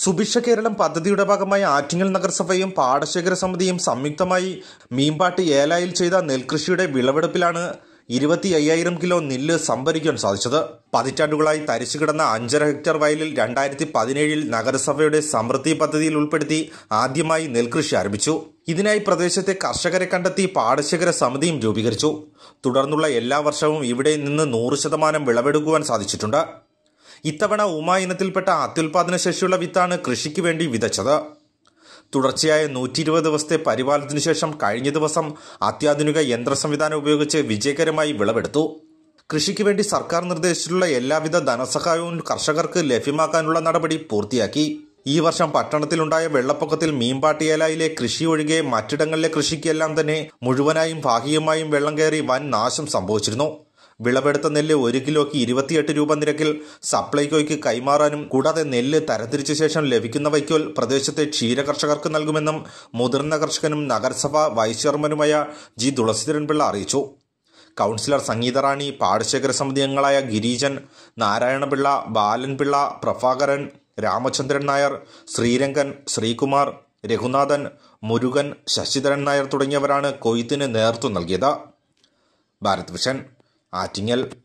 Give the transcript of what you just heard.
സുഭിക്ഷ കേരളം പദ്ധതിയുടെ ഭാഗമായി ആറ്റിങ്ങൽ നഗരസഭയും പാടശേഖര സമിതിയും സംയുക്തമായി മീൻപാട്ട് ഏലായിൽ ചെയ്ത നെൽകൃഷിയുടെ വിളവെടുപ്പിലാണ് ഇരുപത്തി അയ്യായിരം കിലോ നെല്ല് സംഭരിക്കാൻ സാധിച്ചത് പതിറ്റാണ്ടുകളായി തരിച്ചു കിടന്ന അഞ്ചര ഹെക്ടർ വയലിൽ രണ്ടായിരത്തി പതിനേഴിൽ നഗരസഭയുടെ സമൃദ്ധി പദ്ധതിയിൽ ഉൾപ്പെടുത്തി ആദ്യമായി നെൽകൃഷി ആരംഭിച്ചു ഇതിനായി പ്രദേശത്തെ കർഷകരെ കണ്ടെത്തി പാടശേഖര സമിതിയും രൂപീകരിച്ചു തുടർന്നുള്ള എല്ലാ വർഷവും ഇവിടെ നിന്ന് നൂറ് ശതമാനം വിളവെടുക്കുവാൻ സാധിച്ചിട്ടുണ്ട് ഇത്തവണ ഉമ ഇനത്തിൽപ്പെട്ട അത്യുൽപാദന ശേഷിയുള്ള വിത്താണ് കൃഷിക്ക് വേണ്ടി വിതച്ചത് തുടർച്ചയായ നൂറ്റി ഇരുപത് ദിവസത്തെ പരിപാലനത്തിനു ശേഷം കഴിഞ്ഞ ദിവസം അത്യാധുനിക യന്ത്ര സംവിധാനം ഉപയോഗിച്ച് വിജയകരമായി വിളവെടുത്തു കൃഷിക്ക് വേണ്ടി സർക്കാർ നിർദ്ദേശിച്ചിട്ടുള്ള എല്ലാവിധ ധനസഹായവും കർഷകർക്ക് ലഭ്യമാക്കാനുള്ള നടപടി പൂർത്തിയാക്കി ഈ വർഷം പട്ടണത്തിലുണ്ടായ വെള്ളപ്പൊക്കത്തിൽ മീൻപാട്ടിയേലായിലെ കൃഷി ഒഴികെ മറ്റിടങ്ങളിലെ കൃഷിക്കെല്ലാം തന്നെ മുഴുവനായും ഭാഗികമായും വെള്ളം കയറി വൻ നാശം സംഭവിച്ചിരുന്നു വിളവെടുത്ത നെല്ല് ഒരു കിലോയ്ക്ക് ഇരുപത്തിയെട്ട് രൂപ നിരക്കിൽ സപ്ലൈകോയ്ക്ക് കൈമാറാനും കൂടാതെ നെല്ല് തരംതിരിച്ച ശേഷം ലഭിക്കുന്ന വൈക്കോൽ പ്രദേശത്തെ ക്ഷീര കർഷകർക്ക് നൽകുമെന്നും മുതിർന്ന കർഷകനും നഗരസഭ വൈസ് ചെയർമാനുമായ ജി തുളസീധരൻപിള്ള അറിയിച്ചു കൗൺസിലർ സംഗീത റാണി പാടശേഖര സമിതി അംഗങ്ങളായ ഗിരീജൻ നാരായണപിള്ള ബാലൻപിള്ള പ്രഭാകരൻ രാമചന്ദ്രൻ നായർ ശ്രീരംഗൻ ശ്രീകുമാർ രഘുനാഥൻ മുരുകൻ ശശിധരൻ നായർ തുടങ്ങിയവരാണ് കൊയ്ത്തിന് നേതൃത്വം നൽകിയത് ഭാരത് വിഷൻ 啊，今年。